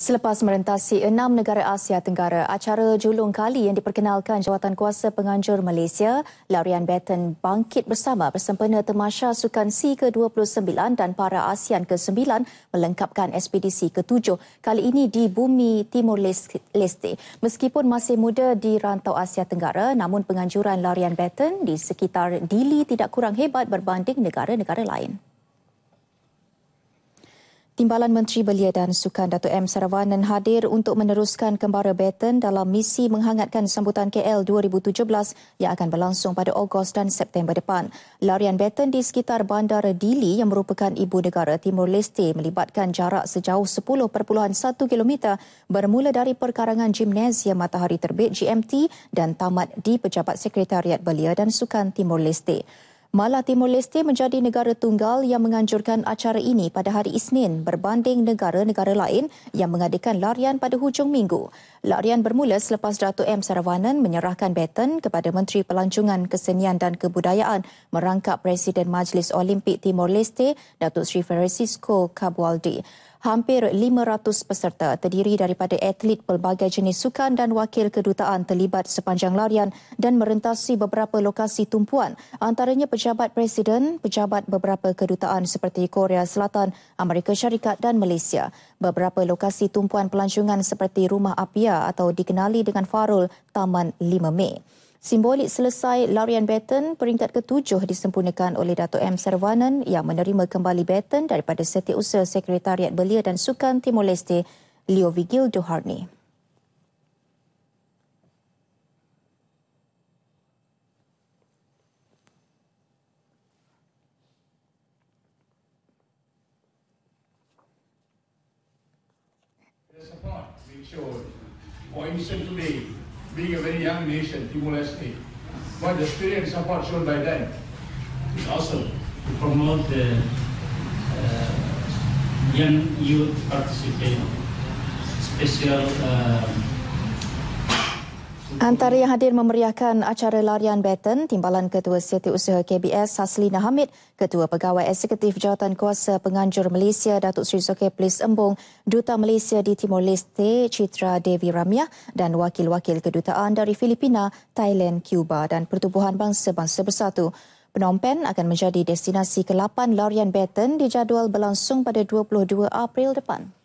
Selepas merentasi enam negara Asia Tenggara, acara julung kali yang diperkenalkan jawatan kuasa penganjur Malaysia, Larian Batten bangkit bersama bersempena temasha sukan C ke-29 dan para ASEAN ke-9 melengkapkan SPDC ke-7 kali ini di bumi Timur Leste. Meskipun masih muda di rantau Asia Tenggara, namun penganjuran Larian Batten di sekitar Dili tidak kurang hebat berbanding negara-negara lain. Timbalan Menteri Belia dan Sukan Dato M Saravanan hadir untuk meneruskan kembara Baton dalam misi menghangatkan sambutan KL 2017 yang akan berlangsung pada Ogos dan September depan. Larian Baton di sekitar Bandar Dili yang merupakan ibu negara Timur Leste melibatkan jarak sejauh 10.1 km bermula dari perkarangan Gimnasium Matahari Terbit GMT dan tamat di Pejabat Sekretariat Belia dan Sukan Timur Leste. Malah Timur Leste menjadi negara tunggal yang menganjurkan acara ini pada hari Isnin berbanding negara-negara lain yang mengadakan larian pada hujung minggu. Larian bermula selepas Dato' M. Saravanan menyerahkan baton kepada Menteri Pelancongan Kesenian dan Kebudayaan merangkap Presiden Majlis Olimpik Timor Leste, Dato' Sri Francisco Cabualdi. Hampir 500 peserta terdiri daripada atlet pelbagai jenis sukan dan wakil kedutaan terlibat sepanjang larian dan merentasi beberapa lokasi tumpuan antaranya pejabat presiden, pejabat beberapa kedutaan seperti Korea Selatan, Amerika Syarikat dan Malaysia. Beberapa lokasi tumpuan pelancongan seperti Rumah api. Asia atau dikenali dengan Farul Taman 5 Mei. Simbolik selesai larian baton, peringkat ketujuh disempurnakan oleh Datuk M. Sarvanan yang menerima kembali baton daripada Setiausaha Sekretariat Belia dan Sukan Timor-Leste, Leo Vigil Duharni. The For instance, today, being a very young nation, Timor-Leste, what the spirit and support shown by them is also to promote the uh, young youth participation, special uh, Antara yang hadir memeriahkan acara larian Baton, Timbalan Ketua Setiausaha KBS Haslina Hamid, Ketua Pegawai Eksekutif Jawatan Kuasa Penganjur Malaysia Datuk Seri Zulkifli Embung, Duta Malaysia di Timor Leste Citra Devi Ramiah dan wakil-wakil kedutaan dari Filipina, Thailand, Cuba dan Pertubuhan Bangsa-Bangsa Bersatu. Phnom Penh akan menjadi destinasi ke-8 larian Baton dijadual berlangsung pada 22 April depan.